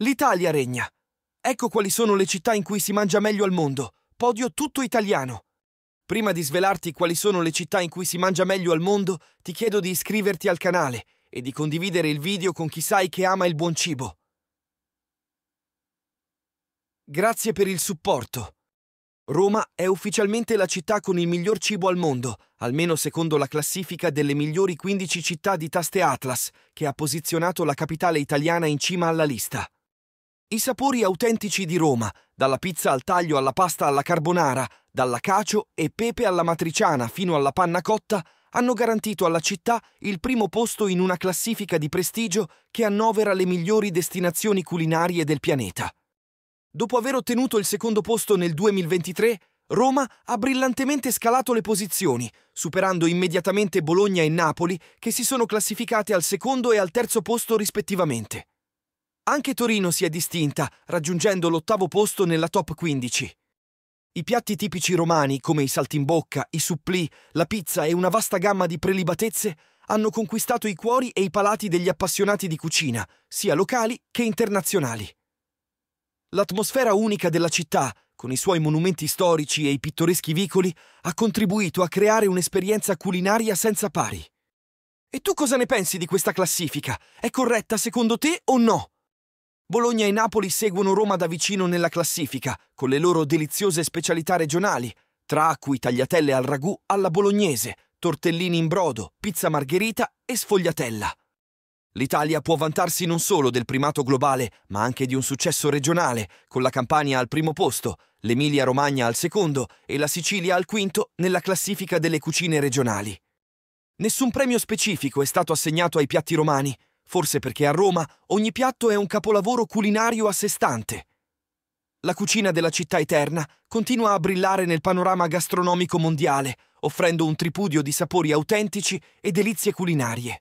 L'Italia regna. Ecco quali sono le città in cui si mangia meglio al mondo. Podio tutto italiano. Prima di svelarti quali sono le città in cui si mangia meglio al mondo, ti chiedo di iscriverti al canale e di condividere il video con chi sai che ama il buon cibo. Grazie per il supporto. Roma è ufficialmente la città con il miglior cibo al mondo, almeno secondo la classifica delle migliori 15 città di taste Atlas, che ha posizionato la capitale italiana in cima alla lista. I sapori autentici di Roma, dalla pizza al taglio alla pasta alla carbonara, dalla cacio e pepe alla matriciana fino alla panna cotta, hanno garantito alla città il primo posto in una classifica di prestigio che annovera le migliori destinazioni culinarie del pianeta. Dopo aver ottenuto il secondo posto nel 2023, Roma ha brillantemente scalato le posizioni, superando immediatamente Bologna e Napoli, che si sono classificate al secondo e al terzo posto rispettivamente. Anche Torino si è distinta, raggiungendo l'ottavo posto nella top 15. I piatti tipici romani, come i saltimbocca, i supplì, la pizza e una vasta gamma di prelibatezze, hanno conquistato i cuori e i palati degli appassionati di cucina, sia locali che internazionali. L'atmosfera unica della città, con i suoi monumenti storici e i pittoreschi vicoli, ha contribuito a creare un'esperienza culinaria senza pari. E tu cosa ne pensi di questa classifica? È corretta secondo te o no? Bologna e Napoli seguono Roma da vicino nella classifica, con le loro deliziose specialità regionali, tra cui tagliatelle al ragù alla bolognese, tortellini in brodo, pizza margherita e sfogliatella. L'Italia può vantarsi non solo del primato globale, ma anche di un successo regionale, con la Campania al primo posto, l'Emilia-Romagna al secondo e la Sicilia al quinto nella classifica delle cucine regionali. Nessun premio specifico è stato assegnato ai piatti romani, forse perché a Roma ogni piatto è un capolavoro culinario a sé stante. La cucina della città eterna continua a brillare nel panorama gastronomico mondiale, offrendo un tripudio di sapori autentici e delizie culinarie.